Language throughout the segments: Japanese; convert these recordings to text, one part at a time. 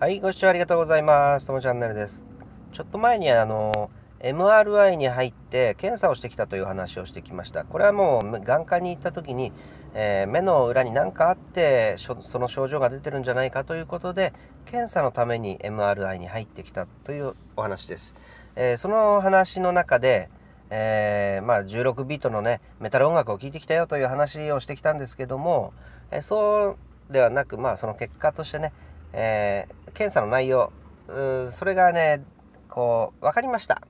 はい、ご視聴ありがとうございます。ともチャンネルです。ちょっと前にあの、MRI に入って検査をしてきたという話をしてきました。これはもう眼科に行った時に、えー、目の裏に何かあってその症状が出てるんじゃないかということで、検査のために MRI に入ってきたというお話です。えー、その話の中で、えー、まあ、16ビートのね、メタル音楽を聴いてきたよという話をしてきたんですけども、えそうではなく、まあその結果としてね、えー、検査の内容それがねこう分かりました、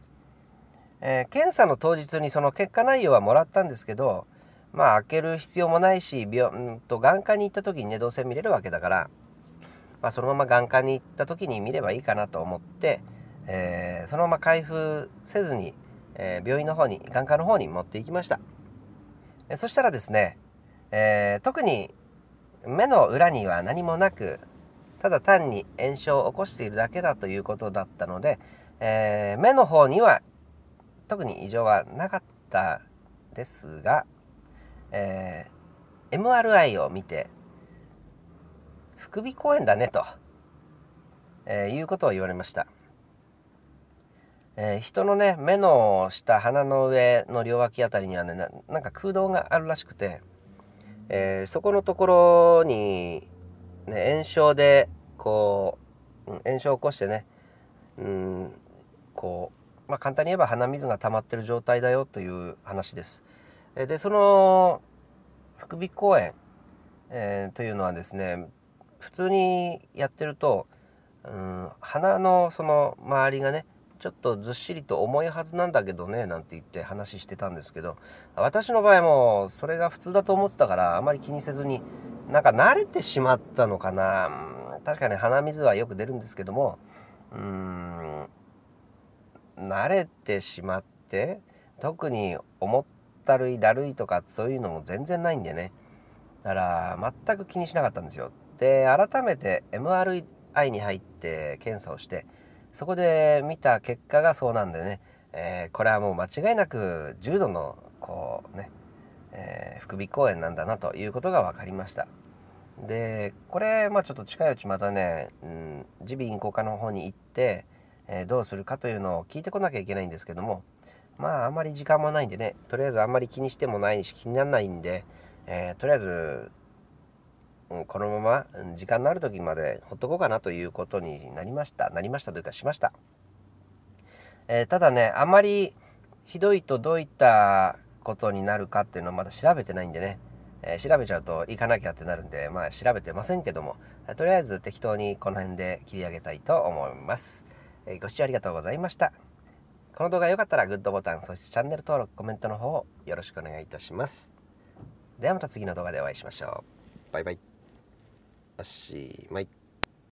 えー、検査の当日にその結果内容はもらったんですけどまあ開ける必要もないし病、うんと眼科に行った時にねどうせ見れるわけだから、まあ、そのまま眼科に行った時に見ればいいかなと思って、えー、そのまま開封せずに、えー、病院の方に眼科の方に持っていきました、えそしたらですね、え特に目の裏には何もなくただ単に炎症を起こしているだけだということだったので、えー、目の方には特に異常はなかったですが、えー、MRI を見て副鼻腔炎だねと、えー、いうことを言われました、えー、人のね目の下鼻の上の両脇あたりにはねなんか空洞があるらしくて、えそこのところにね、炎症でこう、炎症を起こしてね、うん、こう、まあ、簡単に言えば鼻水が溜まってる状態だよという話です。でその副鼻腔炎、えー、というのはですね普通にやってると、うん、鼻のその周りがねちょっとずっしりと重いはずなんだけどねなんて言って話してたんですけど私の場合もそれが普通だと思ってたからあまり気にせずになんか慣れてしまったのかな確かに鼻水はよく出るんですけどもうーん慣れてしまって特に思ったるいだるいとかそういうのも全然ないんでねだから全く気にしなかったんですよで改めて MRI に入って検査をしてそこで見た結果がそうなんでね、えー、これはもう間違いなく重度のこうねえー、福美公園なんだなということが分かりましたでこれ、まあ、ちょっと近いうちまたね耳鼻咽喉科の方に行って、えー、どうするかというのを聞いてこなきゃいけないんですけどもまああんまり時間もないんでねとりあえずあんまり気にしてもないし気にならないんで、えー、とりあえず、うん、このまま時間のある時までほっとこうかなということになりましたなりましたというかしました、えただねあまりひどいとどういったことになるかっていうのはまだ調べてないんでね、えー、調べちゃうと行かなきゃってなるんで、まあ調べてませんけども、とりあえず適当にこの辺で切り上げたいと思います。えー、ご視聴ありがとうございました。この動画良かったらグッドボタン、そしてチャンネル登録、コメントの方よろしくお願いいたします。ではまた次の動画でお会いしましょう。バイバイ。おしまい。